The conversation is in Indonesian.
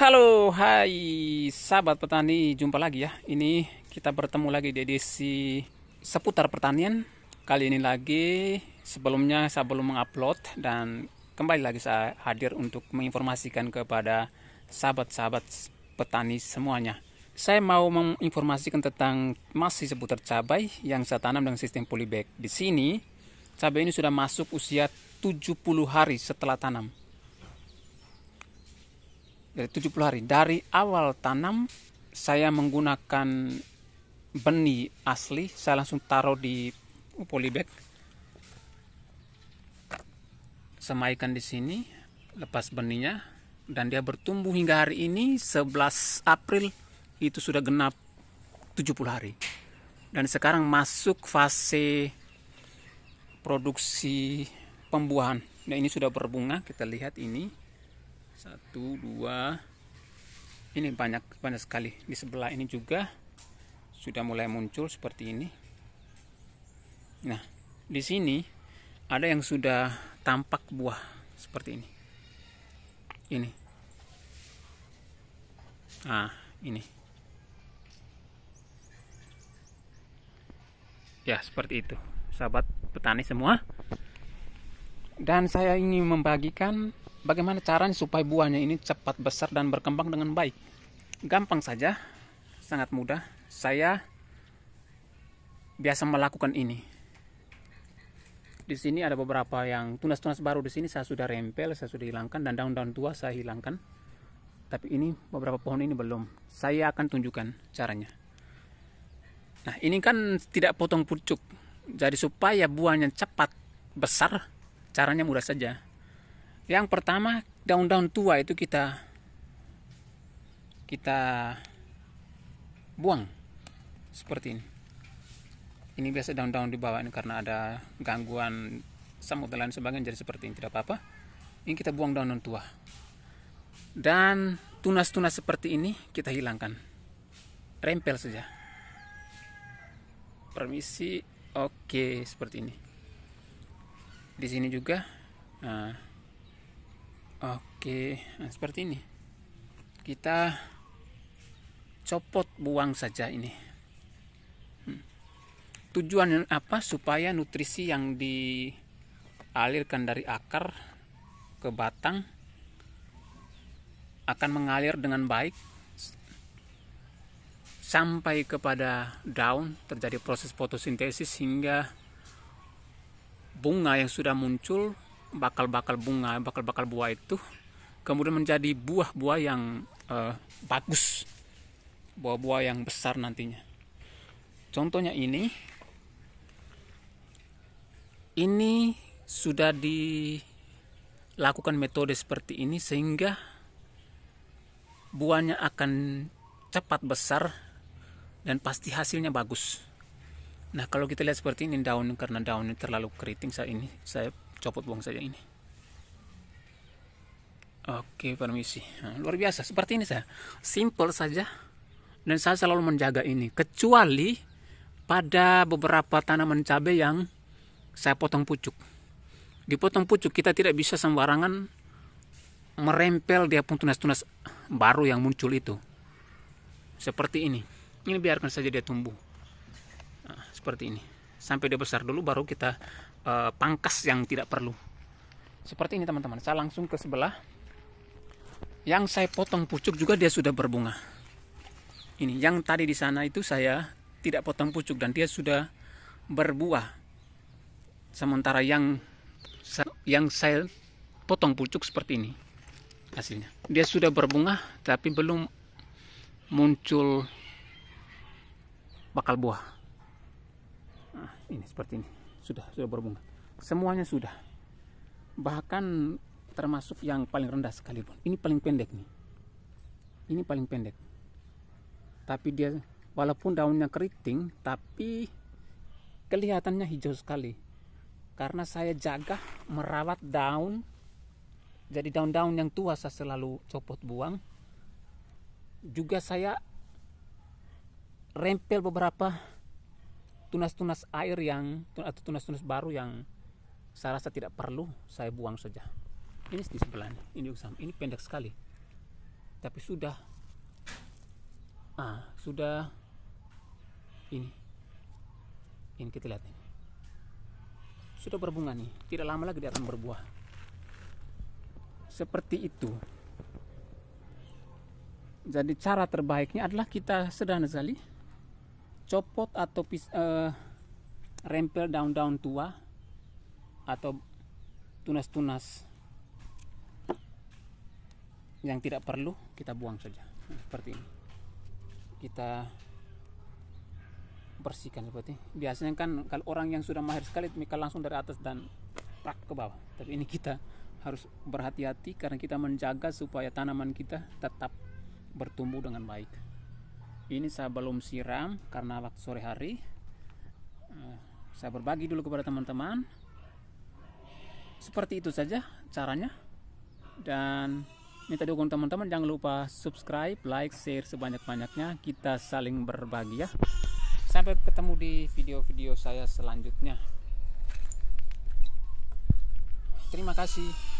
Halo, hai sahabat petani, jumpa lagi ya. Ini kita bertemu lagi di edisi seputar pertanian. Kali ini lagi sebelumnya saya belum mengupload dan kembali lagi saya hadir untuk menginformasikan kepada sahabat-sahabat petani semuanya. Saya mau menginformasikan tentang masih seputar cabai yang saya tanam dengan sistem polybag. Di sini, cabai ini sudah masuk usia 70 hari setelah tanam dari eh, 70 hari dari awal tanam saya menggunakan benih asli saya langsung taruh di polybag semaikan di sini lepas benihnya dan dia bertumbuh hingga hari ini 11 April itu sudah genap 70 hari dan sekarang masuk fase produksi pembuahan nah ini sudah berbunga kita lihat ini satu dua ini banyak banyak sekali di sebelah ini juga sudah mulai muncul seperti ini nah di sini ada yang sudah tampak buah seperti ini ini nah ini ya seperti itu sahabat petani semua dan saya ingin membagikan Bagaimana caranya supaya buahnya ini cepat besar dan berkembang dengan baik? Gampang saja, sangat mudah. Saya biasa melakukan ini. Di sini ada beberapa yang tunas-tunas baru di sini saya sudah rempel, saya sudah hilangkan dan daun-daun tua saya hilangkan. Tapi ini beberapa pohon ini belum. Saya akan tunjukkan caranya. Nah, ini kan tidak potong pucuk. Jadi supaya buahnya cepat besar, caranya mudah saja. Yang pertama, daun-daun tua itu kita kita buang seperti ini. Ini biasa daun-daun di bawah ini karena ada gangguan samut dan lain sebagainya jadi seperti ini tidak apa-apa. Ini kita buang daun-daun tua. Dan tunas-tunas seperti ini kita hilangkan. Rempel saja. Permisi. Oke, seperti ini. Di sini juga. Nah, Oke, nah seperti ini. Kita copot buang saja ini. Hmm. Tujuan apa? Supaya nutrisi yang dialirkan dari akar ke batang akan mengalir dengan baik sampai kepada daun terjadi proses fotosintesis hingga bunga yang sudah muncul bakal-bakal bunga, bakal-bakal buah itu kemudian menjadi buah-buah yang uh, bagus, buah-buah yang besar nantinya. Contohnya ini, ini sudah dilakukan metode seperti ini sehingga buahnya akan cepat besar dan pasti hasilnya bagus. Nah kalau kita lihat seperti ini daun karena daunnya terlalu keriting saat ini saya copot buang saja ini oke permisi nah, luar biasa seperti ini saya simple saja dan saya selalu menjaga ini kecuali pada beberapa tanaman cabai yang saya potong pucuk dipotong pucuk kita tidak bisa sembarangan merempel dia pun tunas-tunas baru yang muncul itu seperti ini ini biarkan saja dia tumbuh nah, seperti ini sampai dia besar dulu baru kita Eh, pangkas yang tidak perlu. Seperti ini teman-teman, saya langsung ke sebelah. Yang saya potong pucuk juga dia sudah berbunga. Ini yang tadi di sana itu saya tidak potong pucuk dan dia sudah berbuah. Sementara yang yang saya potong pucuk seperti ini hasilnya. Dia sudah berbunga tapi belum muncul bakal buah. Nah, ini seperti ini sudah sudah berbunga semuanya sudah bahkan termasuk yang paling rendah sekalipun ini paling pendek nih ini paling pendek tapi dia walaupun daunnya keriting tapi kelihatannya hijau sekali karena saya jaga merawat daun jadi daun-daun yang tua saya selalu copot buang juga saya rempel beberapa tunas-tunas air yang atau tunas-tunas baru yang saya rasa tidak perlu saya buang saja ini di sebelah ini, ini usam ini pendek sekali tapi sudah ah sudah ini ini kita lihat ini sudah berbunga nih tidak lama lagi dia akan berbuah seperti itu jadi cara terbaiknya adalah kita sederhana sekali copot atau pis, uh, rempel daun-daun tua atau tunas-tunas yang tidak perlu kita buang saja seperti ini kita bersihkan seperti ini. biasanya kan kalau orang yang sudah mahir sekali mereka langsung dari atas dan prak ke bawah tapi ini kita harus berhati-hati karena kita menjaga supaya tanaman kita tetap bertumbuh dengan baik ini saya belum siram karena waktu sore hari eh, saya berbagi dulu kepada teman-teman seperti itu saja caranya dan minta dukung teman-teman jangan lupa subscribe like share sebanyak-banyaknya kita saling berbagi ya sampai ketemu di video-video saya selanjutnya terima kasih